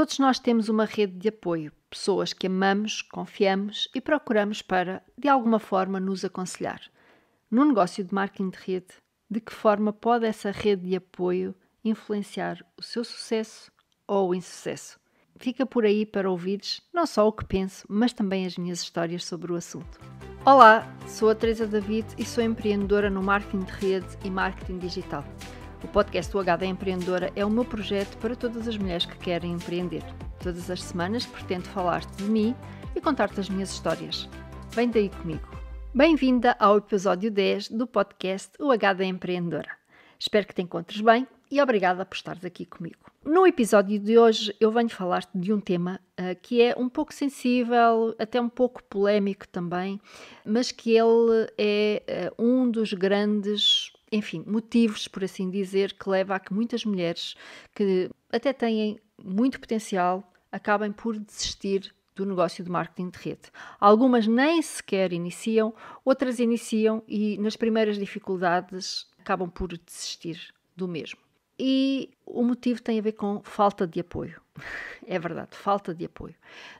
Todos nós temos uma rede de apoio, pessoas que amamos, confiamos e procuramos para, de alguma forma, nos aconselhar. No negócio de marketing de rede, de que forma pode essa rede de apoio influenciar o seu sucesso ou o insucesso? Fica por aí para ouvires não só o que penso, mas também as minhas histórias sobre o assunto. Olá, sou a Teresa David e sou empreendedora no marketing de rede e marketing digital. O podcast O HD Empreendedora é o meu projeto para todas as mulheres que querem empreender. Todas as semanas pretendo falar-te de mim e contar-te as minhas histórias. Vem daí comigo. Bem-vinda ao episódio 10 do podcast O HD Empreendedora. Espero que te encontres bem e obrigada por estares aqui comigo. No episódio de hoje eu venho falar-te de um tema uh, que é um pouco sensível, até um pouco polémico também, mas que ele é uh, um dos grandes enfim, motivos, por assim dizer, que leva a que muitas mulheres que até têm muito potencial acabem por desistir do negócio de marketing de rede. Algumas nem sequer iniciam, outras iniciam e nas primeiras dificuldades acabam por desistir do mesmo. E o motivo tem a ver com falta de apoio. É verdade, falta de apoio.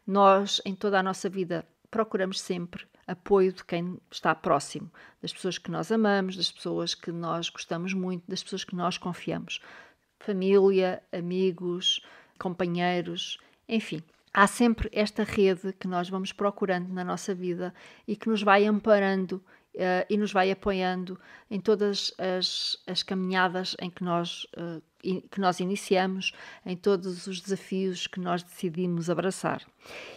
Nós, em toda a nossa vida, procuramos sempre apoio de quem está próximo, das pessoas que nós amamos, das pessoas que nós gostamos muito, das pessoas que nós confiamos. Família, amigos, companheiros, enfim. Há sempre esta rede que nós vamos procurando na nossa vida e que nos vai amparando uh, e nos vai apoiando em todas as, as caminhadas em que nós, uh, in, que nós iniciamos, em todos os desafios que nós decidimos abraçar.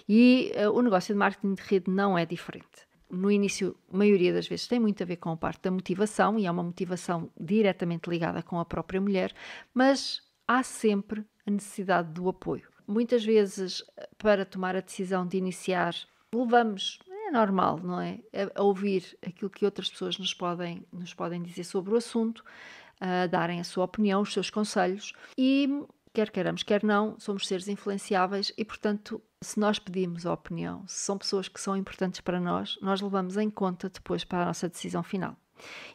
E uh, o negócio de marketing de rede não é diferente. No início, a maioria das vezes tem muito a ver com a parte da motivação, e é uma motivação diretamente ligada com a própria mulher, mas há sempre a necessidade do apoio. Muitas vezes, para tomar a decisão de iniciar, levamos normal, não é? A ouvir aquilo que outras pessoas nos podem, nos podem dizer sobre o assunto, a darem a sua opinião, os seus conselhos e, quer queiramos, quer não, somos seres influenciáveis e, portanto, se nós pedimos a opinião, se são pessoas que são importantes para nós, nós levamos em conta depois para a nossa decisão final.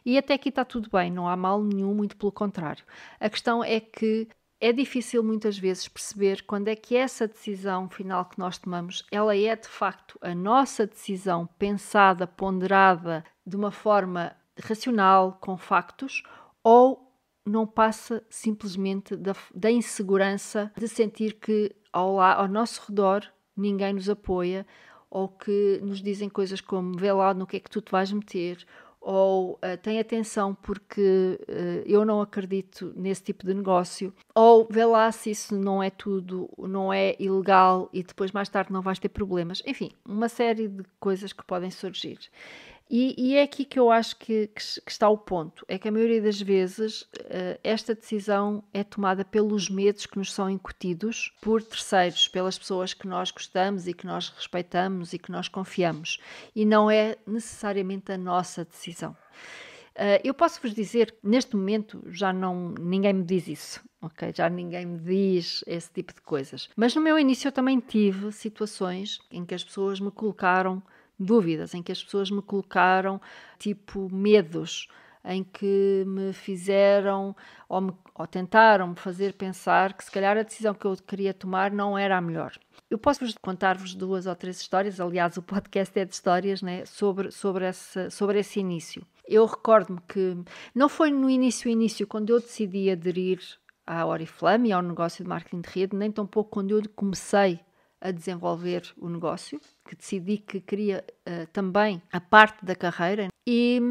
E até aqui está tudo bem, não há mal nenhum, muito pelo contrário. A questão é que é difícil muitas vezes perceber quando é que essa decisão final que nós tomamos, ela é de facto a nossa decisão pensada, ponderada de uma forma racional, com factos, ou não passa simplesmente da, da insegurança de sentir que ao, lá, ao nosso redor ninguém nos apoia ou que nos dizem coisas como vê lá no que é que tu te vais meter ou uh, tem atenção porque uh, eu não acredito nesse tipo de negócio, ou vê lá se isso não é tudo, não é ilegal e depois mais tarde não vais ter problemas. Enfim, uma série de coisas que podem surgir. E, e, é aqui que eu acho que, que, que, está o ponto. É que a maioria das vezes uh, esta decisão é tomada pelos medos que nos são incutidos por terceiros, pelas pessoas que nós gostamos e que nós respeitamos e que nós confiamos. E não é necessariamente a nossa decisão. Uh, eu posso vos dizer neste momento já não ninguém me diz isso, ok? Já ninguém me diz esse tipo de coisas. Mas no meu início eu também tive situações em que as pessoas me colocaram dúvidas, em que as pessoas me colocaram tipo medos, em que me fizeram ou, me, ou tentaram me fazer pensar que se calhar a decisão que eu queria tomar não era a melhor. Eu posso contar-vos duas ou três histórias, aliás, o podcast é de histórias, né? sobre, sobre, esse, sobre esse início. Eu recordo-me que não foi no início, início, quando eu decidi aderir à Oriflame e ao negócio de marketing de rede, nem tampouco quando eu comecei a desenvolver o negócio, que decidi que queria uh, também a parte da carreira e,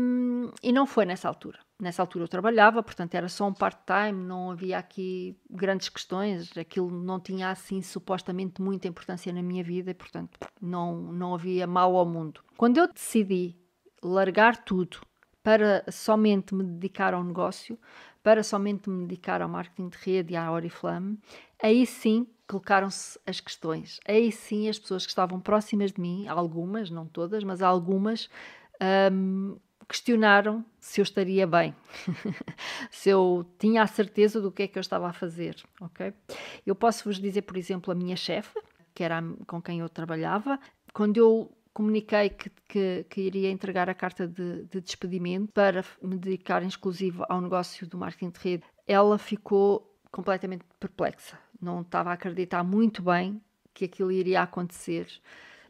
e não foi nessa altura. Nessa altura eu trabalhava, portanto era só um part-time, não havia aqui grandes questões, aquilo não tinha assim supostamente muita importância na minha vida, e, portanto não, não havia mal ao mundo. Quando eu decidi largar tudo para somente me dedicar ao negócio, para somente me dedicar ao marketing de rede e à Oriflame, aí sim colocaram-se as questões. Aí sim, as pessoas que estavam próximas de mim, algumas, não todas, mas algumas, um, questionaram se eu estaria bem, se eu tinha a certeza do que é que eu estava a fazer, ok? Eu posso vos dizer, por exemplo, a minha chefe, que era com quem eu trabalhava, quando eu comuniquei que, que, que iria entregar a carta de, de despedimento para me dedicar em exclusivo ao negócio do marketing de rede, ela ficou completamente perplexa não estava a acreditar muito bem que aquilo iria acontecer.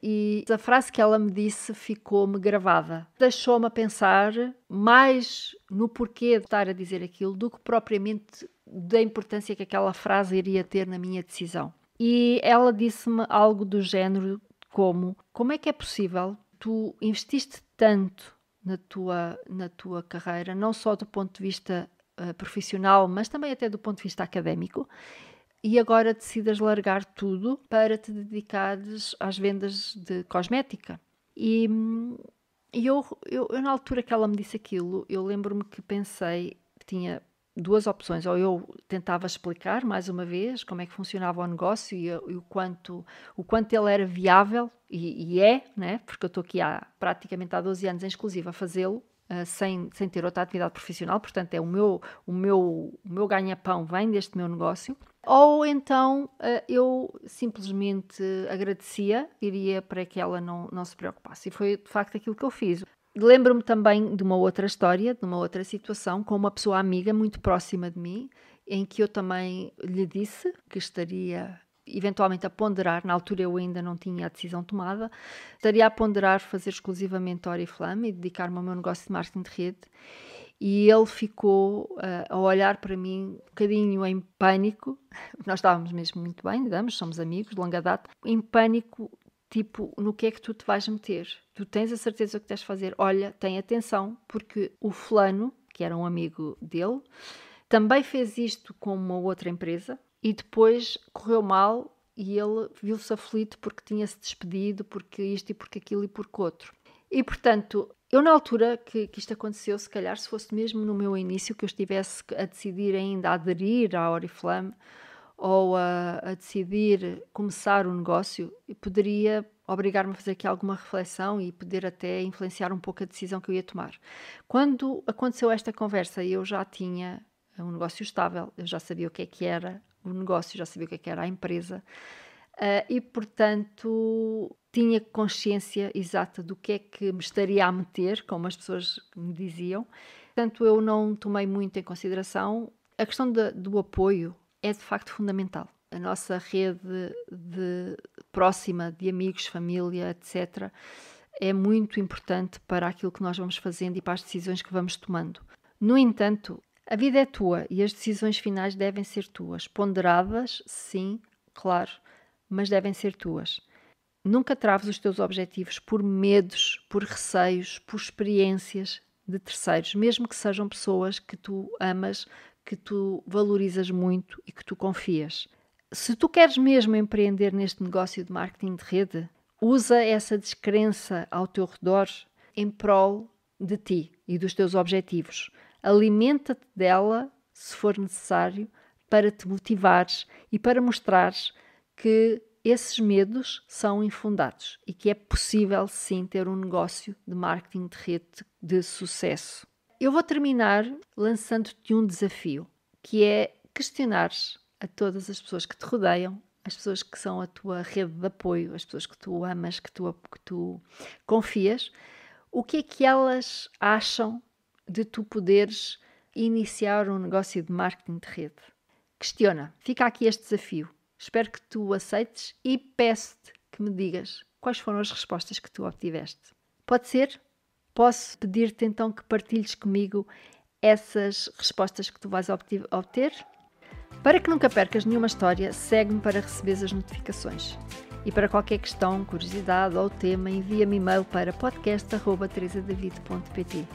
E a frase que ela me disse ficou-me gravada. Deixou-me a pensar mais no porquê de estar a dizer aquilo do que propriamente da importância que aquela frase iria ter na minha decisão. E ela disse-me algo do género como: Como é que é possível? Tu investiste tanto na tua, na tua carreira, não só do ponto de vista uh, profissional, mas também até do ponto de vista académico, e agora decidas largar tudo para te dedicares às vendas de cosmética. E, e eu, eu, eu, na altura que ela me disse aquilo, eu lembro-me que pensei que tinha duas opções. Ou eu tentava explicar mais uma vez como é que funcionava o negócio e, e o, quanto, o quanto ele era viável, e, e, é, né? porque eu estou aqui há praticamente há 12 anos em exclusiva a fazê-lo. Uh, sem, sem ter outra atividade profissional, portanto é o meu, o meu, o meu ganha-pão vem deste meu negócio ou então eh, eu simplesmente agradecia, diria para que ela não, não se preocupasse. E foi de facto aquilo que eu fiz. Lembro-me também de uma outra história, de uma outra situação, com uma pessoa amiga muito próxima de mim, em que eu também lhe disse que estaria eventualmente a ponderar, na altura eu ainda não tinha a decisão tomada, estaria a ponderar fazer exclusivamente Oriflame e dedicar-me ao meu negócio de marketing de rede e ele ficou uh, a olhar para mim um bocadinho em pânico. Nós estávamos mesmo muito bem, digamos, somos amigos de longa data. Em pânico, tipo, no que é que tu te vais meter? Tu tens a certeza que tens de fazer? Olha, tem atenção, porque o fulano, que era um amigo dele, também fez isto com uma outra empresa e depois correu mal e ele viu-se aflito porque tinha-se despedido, porque isto e porque aquilo e porque outro. E portanto, eu, na altura que, que, isto aconteceu, se calhar, se fosse mesmo no meu início que eu estivesse a decidir ainda aderir à Oriflame ou a, a decidir começar o um negócio, poderia obrigar-me a fazer aqui alguma reflexão e poder até influenciar um pouco a decisão que eu ia tomar. Quando aconteceu esta conversa, eu já tinha um negócio estável, eu já sabia o que é que era o negócio, já sabia o que é que era a empresa Uh, e, portanto, tinha consciência exata do que é que me estaria a meter, como as pessoas me diziam. Portanto, eu não tomei muito em consideração. A questão de, do apoio é, de facto, fundamental. A nossa rede de, próxima de amigos, família, etc., é muito importante para aquilo que nós vamos fazendo e para as decisões que vamos tomando. No entanto, a vida é tua e as decisões finais devem ser tuas, ponderadas, sim, claro, mas devem ser tuas. Nunca traves os teus objetivos por medos, por receios, por experiências de terceiros, mesmo que sejam pessoas que tu amas, que tu valorizas muito e que tu confias. Se tu queres mesmo empreender neste negócio de marketing de rede, usa essa descrença ao teu redor em prol de ti e dos teus objetivos. Alimenta-te dela, se for necessário, para te motivares e para mostrares que esses medos são infundados e que é possível sim ter um negócio de marketing de rede de sucesso. Eu vou terminar lançando-te um desafio, que é questionar a todas as pessoas que te rodeiam, as pessoas que são a tua rede de apoio, as pessoas que tu amas, que tu, que tu confias, o que é que elas acham de tu poderes iniciar um negócio de marketing de rede. Questiona, fica aqui este desafio. Espero que tu aceites e peço-te que me digas quais foram as respostas que tu obtiveste. Pode ser? Posso pedir-te então que partilhes comigo essas respostas que tu vais obter? Para que nunca percas nenhuma história, segue-me para receber as notificações. E para qualquer questão, curiosidade ou tema, envia-me e-mail para podcast.teresadavid.pt.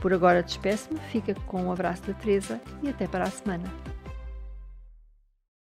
Por agora despeço-me, fica com um abraço da Teresa e até para a semana.